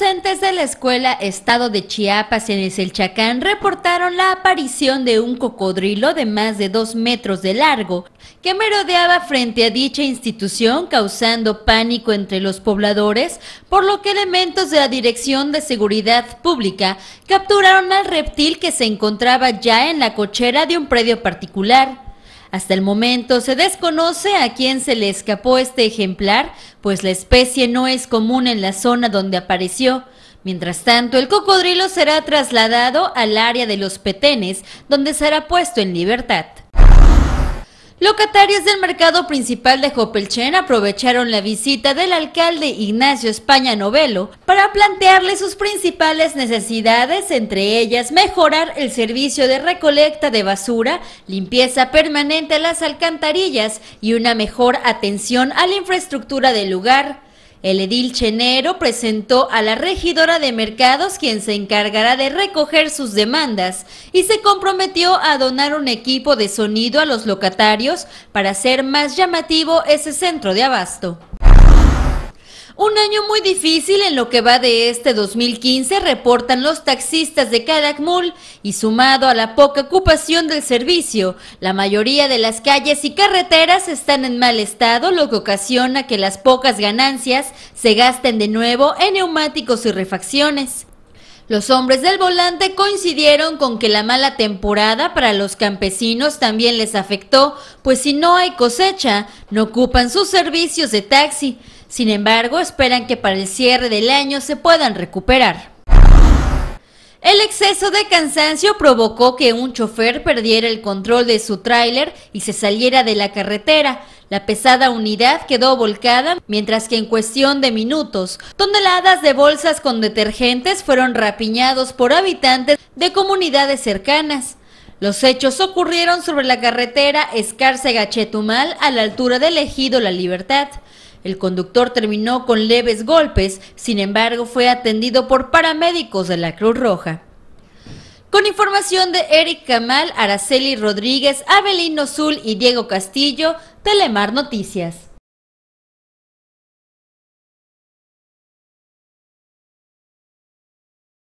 Docentes de la escuela Estado de Chiapas en el chacán reportaron la aparición de un cocodrilo de más de dos metros de largo que merodeaba frente a dicha institución causando pánico entre los pobladores, por lo que elementos de la Dirección de Seguridad Pública capturaron al reptil que se encontraba ya en la cochera de un predio particular. Hasta el momento se desconoce a quién se le escapó este ejemplar, pues la especie no es común en la zona donde apareció. Mientras tanto, el cocodrilo será trasladado al área de los petenes, donde será puesto en libertad. Locatarios del mercado principal de Jopelchen aprovecharon la visita del alcalde Ignacio España Novelo para plantearle sus principales necesidades, entre ellas mejorar el servicio de recolecta de basura, limpieza permanente a las alcantarillas y una mejor atención a la infraestructura del lugar. El edil Chenero presentó a la regidora de mercados quien se encargará de recoger sus demandas y se comprometió a donar un equipo de sonido a los locatarios para hacer más llamativo ese centro de abasto. Un año muy difícil en lo que va de este 2015, reportan los taxistas de Calakmul, y sumado a la poca ocupación del servicio, la mayoría de las calles y carreteras están en mal estado, lo que ocasiona que las pocas ganancias se gasten de nuevo en neumáticos y refacciones. Los hombres del volante coincidieron con que la mala temporada para los campesinos también les afectó, pues si no hay cosecha, no ocupan sus servicios de taxi. Sin embargo, esperan que para el cierre del año se puedan recuperar. El exceso de cansancio provocó que un chofer perdiera el control de su tráiler y se saliera de la carretera. La pesada unidad quedó volcada, mientras que en cuestión de minutos, toneladas de bolsas con detergentes fueron rapiñados por habitantes de comunidades cercanas. Los hechos ocurrieron sobre la carretera Escárcega-Chetumal a la altura del ejido La Libertad. El conductor terminó con leves golpes, sin embargo fue atendido por paramédicos de la Cruz Roja. Con información de Eric Camal, Araceli Rodríguez, Abelino Zul y Diego Castillo, Telemar Noticias.